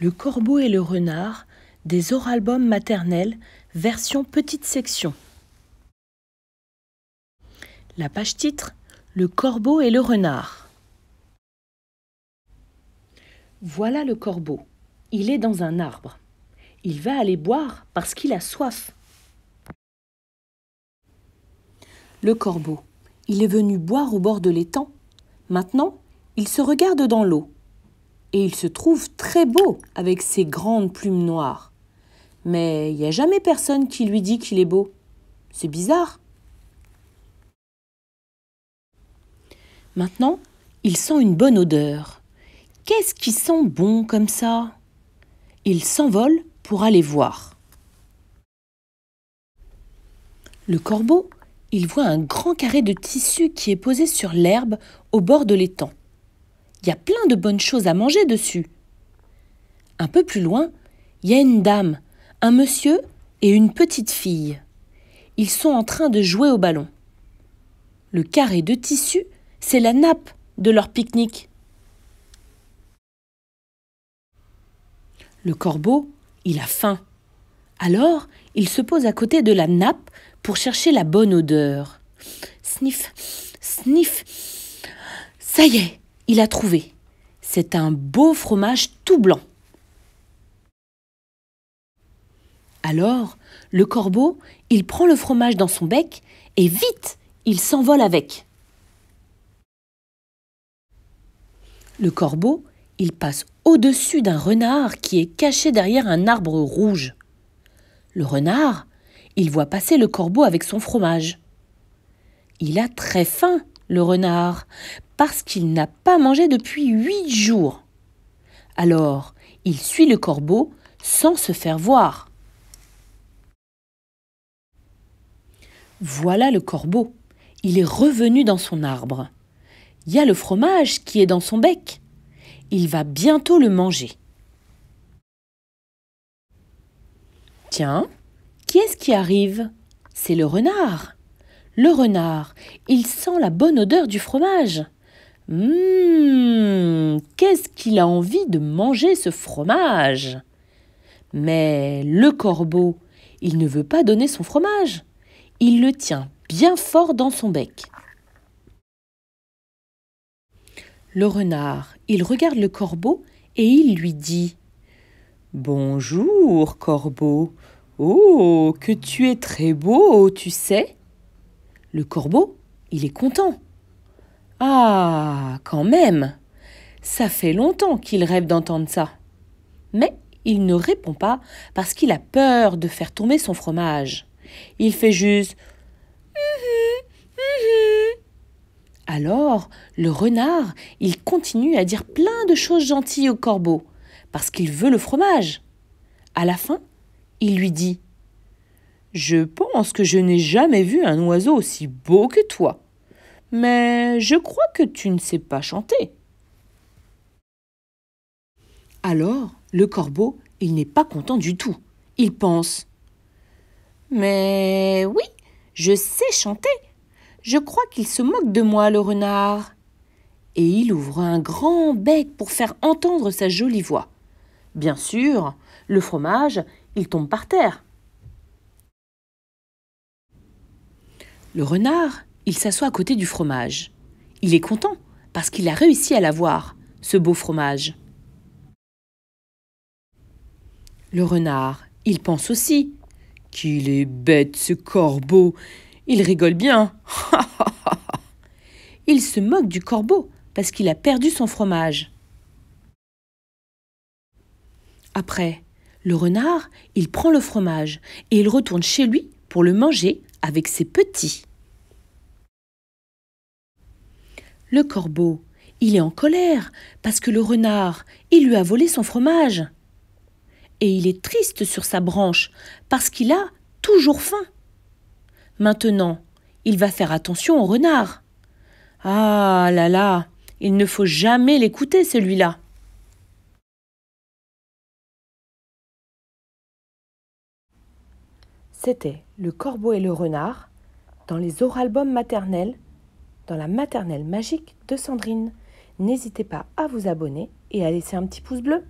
Le Corbeau et le Renard, des oralbums maternels, version petite section. La page titre Le Corbeau et le Renard. Voilà le corbeau. Il est dans un arbre. Il va aller boire parce qu'il a soif. Le corbeau. Il est venu boire au bord de l'étang. Maintenant, il se regarde dans l'eau et il se trouve très beau avec ses grandes plumes noires. Mais il n'y a jamais personne qui lui dit qu'il est beau. C'est bizarre. Maintenant, il sent une bonne odeur. Qu'est-ce qui sent bon comme ça Il s'envole pour aller voir. Le corbeau, il voit un grand carré de tissu qui est posé sur l'herbe au bord de l'étang. Il y a plein de bonnes choses à manger dessus. Un peu plus loin, il y a une dame, un monsieur et une petite fille. Ils sont en train de jouer au ballon. Le carré de tissu, c'est la nappe de leur pique-nique. Le corbeau, il a faim. Alors, il se pose à côté de la nappe pour chercher la bonne odeur. Sniff, sniff. Ça y est, il a trouvé. C'est un beau fromage tout blanc. Alors, le corbeau, il prend le fromage dans son bec et vite, il s'envole avec. Le corbeau, il passe au-dessus d'un renard qui est caché derrière un arbre rouge. Le renard, il voit passer le corbeau avec son fromage. Il a très faim, le renard, parce qu'il n'a pas mangé depuis huit jours. Alors, il suit le corbeau sans se faire voir. Voilà le corbeau. Il est revenu dans son arbre. Il y a le fromage qui est dans son bec. Il va bientôt le manger. Tiens, qui est-ce qui arrive C'est le renard. Le renard, il sent la bonne odeur du fromage. Hum, qu'est-ce qu'il a envie de manger ce fromage Mais le corbeau, il ne veut pas donner son fromage. Il le tient bien fort dans son bec. Le renard, il regarde le corbeau et il lui dit Bonjour, corbeau. Oh, que tu es très beau, tu sais. Le corbeau, il est content. Ah, quand même Ça fait longtemps qu'il rêve d'entendre ça. Mais il ne répond pas parce qu'il a peur de faire tomber son fromage. Il fait juste Alors, le renard, il continue à dire plein de choses gentilles au corbeau, parce qu'il veut le fromage. À la fin, il lui dit je pense que je n'ai jamais vu un oiseau aussi beau que toi. Mais je crois que tu ne sais pas chanter. Alors, le corbeau, il n'est pas content du tout. Il pense. Mais oui, je sais chanter. Je crois qu'il se moque de moi, le renard. Et il ouvre un grand bec pour faire entendre sa jolie voix. Bien sûr, le fromage, il tombe par terre. Le renard, il s'assoit à côté du fromage. Il est content parce qu'il a réussi à l'avoir, ce beau fromage. Le renard, il pense aussi qu'il est bête ce corbeau. Il rigole bien. il se moque du corbeau parce qu'il a perdu son fromage. Après, le renard, il prend le fromage et il retourne chez lui pour le manger avec ses petits. Le corbeau, il est en colère parce que le renard, il lui a volé son fromage. Et il est triste sur sa branche parce qu'il a toujours faim. Maintenant, il va faire attention au renard. Ah là là, il ne faut jamais l'écouter celui-là. C'était Le corbeau et le renard dans les oralbums maternels dans la maternelle magique de Sandrine. N'hésitez pas à vous abonner et à laisser un petit pouce bleu.